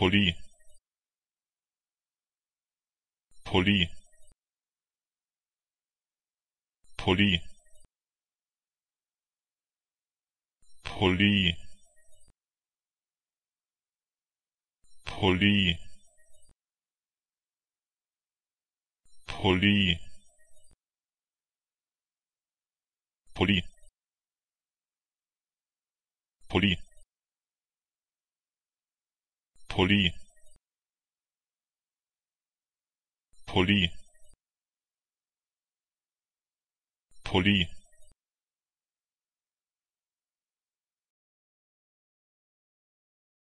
Poli Poli Poli Poli Poli Poli Poli Poli Poli. Pulli Pulli Pulli